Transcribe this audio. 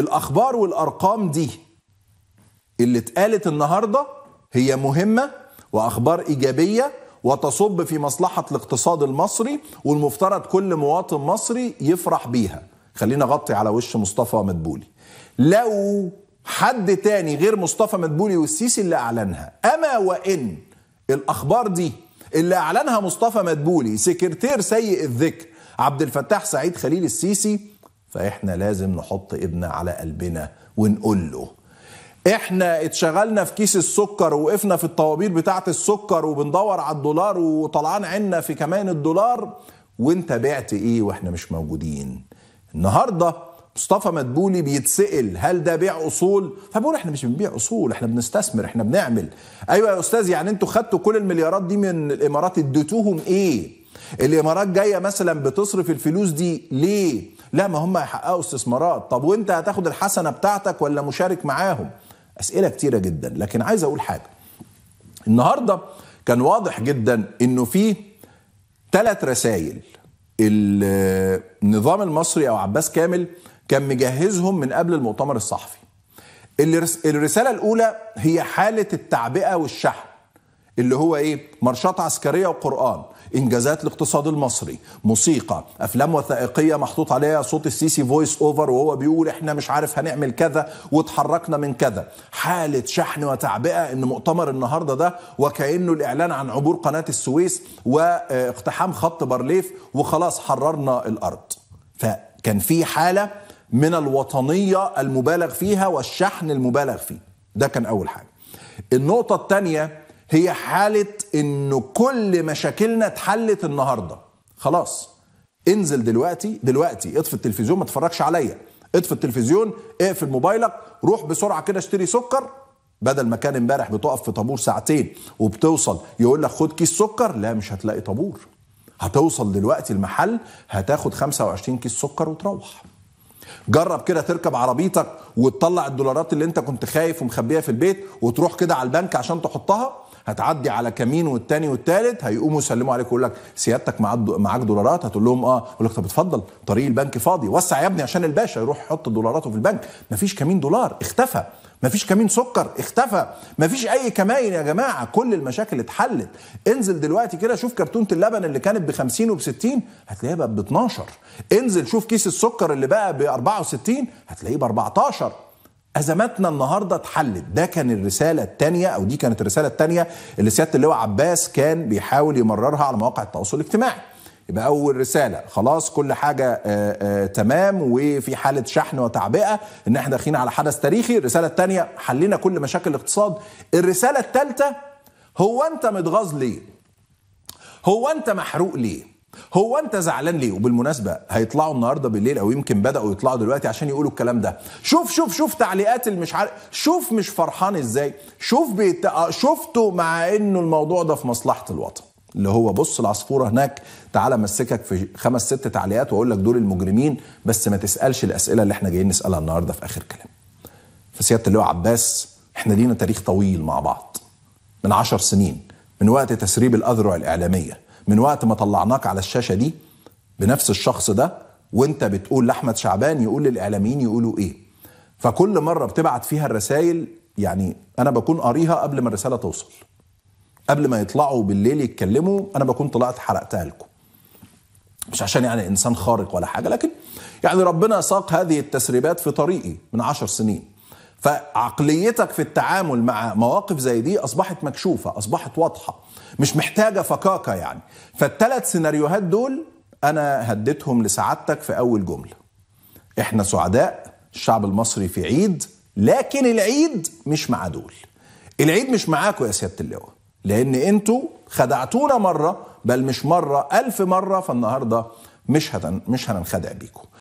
الاخبار والارقام دي اللي اتقالت النهارده هي مهمه واخبار ايجابيه وتصب في مصلحه الاقتصاد المصري والمفترض كل مواطن مصري يفرح بيها خلينا غطي على وش مصطفى مدبولي لو حد تاني غير مصطفى مدبولي والسيسي اللي اعلنها اما وان الاخبار دي اللي اعلنها مصطفى مدبولي سكرتير سيء الذكر عبد الفتاح سعيد خليل السيسي فاحنا لازم نحط ايدنا على قلبنا ونقول له احنا اتشغلنا في كيس السكر وقفنا في الطوابير بتاعه السكر وبندور على الدولار وطلعان عنا في كمان الدولار وانت بعت ايه واحنا مش موجودين النهارده مصطفى مدبولي بيتسأل هل ده بيع اصول؟ فبقول احنا مش بنبيع اصول احنا بنستثمر احنا بنعمل ايوه يا استاذ يعني انتوا خدتوا كل المليارات دي من الامارات اديتوهم ايه؟ الامارات جايه مثلا بتصرف الفلوس دي ليه؟ لا ما هم هيحققوا استثمارات طب وانت هتاخد الحسنه بتاعتك ولا مشارك معاهم اسئله كتيره جدا لكن عايز اقول حاجه النهارده كان واضح جدا انه في ثلاث رسائل النظام المصري او عباس كامل كان مجهزهم من قبل المؤتمر الصحفي الرسالة الأولى هي حالة التعبئة والشحن اللي هو إيه؟ مرشات عسكرية وقرآن انجازات الاقتصاد المصري موسيقى افلام وثائقيه محطوط عليها صوت السيسي فويس اوفر وهو بيقول احنا مش عارف هنعمل كذا واتحركنا من كذا حاله شحن وتعبئه ان مؤتمر النهارده ده وكانه الاعلان عن عبور قناه السويس واقتحام خط بارليف وخلاص حررنا الارض فكان في حاله من الوطنيه المبالغ فيها والشحن المبالغ فيه ده كان اول حاجه النقطه الثانيه هي حالة إنه كل مشاكلنا اتحلت النهاردة خلاص انزل دلوقتي دلوقتي اطفي التلفزيون ما تتفرجش عليا اطفي التلفزيون اقفل موبايلك روح بسرعة كده اشتري سكر بدل ما كان امبارح بتقف في طابور ساعتين وبتوصل يقول لك خد كيس سكر لا مش هتلاقي طابور هتوصل دلوقتي المحل هتاخد 25 كيس سكر وتروح جرب كده تركب عربيتك وتطلع الدولارات اللي انت كنت خايف ومخبيها في البيت وتروح كده على البنك عشان تحطها هتعدي على كمين والتاني والتالت هيقوموا يسلموا عليك ويقول لك سيادتك معاك معاك دولارات هتقول لهم اه يقول لك طب اتفضل طريق البنك فاضي وسع يا ابني عشان الباشا يروح يحط دولاراته في البنك مفيش كمين دولار اختفى مفيش كمين سكر اختفى مفيش اي كمائن يا جماعه كل المشاكل اتحلت انزل دلوقتي كده شوف كرتونه اللبن اللي كانت ب 50 وب 60 هتلاقيها بقى ب 12 انزل شوف كيس السكر اللي بقى باربعة 64 هتلاقيه باربعتاشر 14 ازماتنا النهارده اتحلت ده كان الرساله الثانيه او دي كانت الرساله الثانيه اللي سياده اللواء عباس كان بيحاول يمررها على مواقع التواصل الاجتماعي يبقى اول رساله خلاص كل حاجه آآ آه، آآ آه، تمام وفي حاله شحن وتعبئه ان احنا داخلين على حدث تاريخي الرساله الثانيه حلينا كل مشاكل الاقتصاد الرساله الثالثه هو انت متغاظ ليه هو انت محروق ليه هو انت زعلان ليه وبالمناسبه هيطلعوا النهارده بالليل او يمكن بداوا يطلعوا دلوقتي عشان يقولوا الكلام ده شوف شوف شوف تعليقات المش عارف شوف مش فرحان ازاي شوف بيت... آه، شفته مع انه الموضوع ده في مصلحه الوطن اللي هو بص العصفوره هناك تعالى امسكك في خمس ست تعليقات واقول لك دول المجرمين بس ما تسالش الاسئله اللي احنا جايين نسالها النهارده في اخر كلام. فسياده اللواء عباس احنا لينا تاريخ طويل مع بعض. من عشر سنين من وقت تسريب الاذرع الاعلاميه، من وقت ما طلعناك على الشاشه دي بنفس الشخص ده وانت بتقول لاحمد شعبان يقول للاعلاميين يقولوا ايه. فكل مره بتبعت فيها الرسائل يعني انا بكون قاريها قبل ما الرساله توصل. قبل ما يطلعوا بالليل يتكلموا انا بكون طلعت حرقتها لكم مش عشان يعني انسان خارق ولا حاجه لكن يعني ربنا ساق هذه التسريبات في طريقي من عشر سنين فعقليتك في التعامل مع مواقف زي دي اصبحت مكشوفه اصبحت واضحه مش محتاجه فكاكه يعني فالثلاث سيناريوهات دول انا هديتهم لسعادتك في اول جمله احنا سعداء الشعب المصري في عيد لكن العيد مش مع دول العيد مش معاكم يا سياده اللواء لان انتوا خدعتونا مره بل مش مره الف مره فالنهارده مش هتن... مش هننخدع بيكم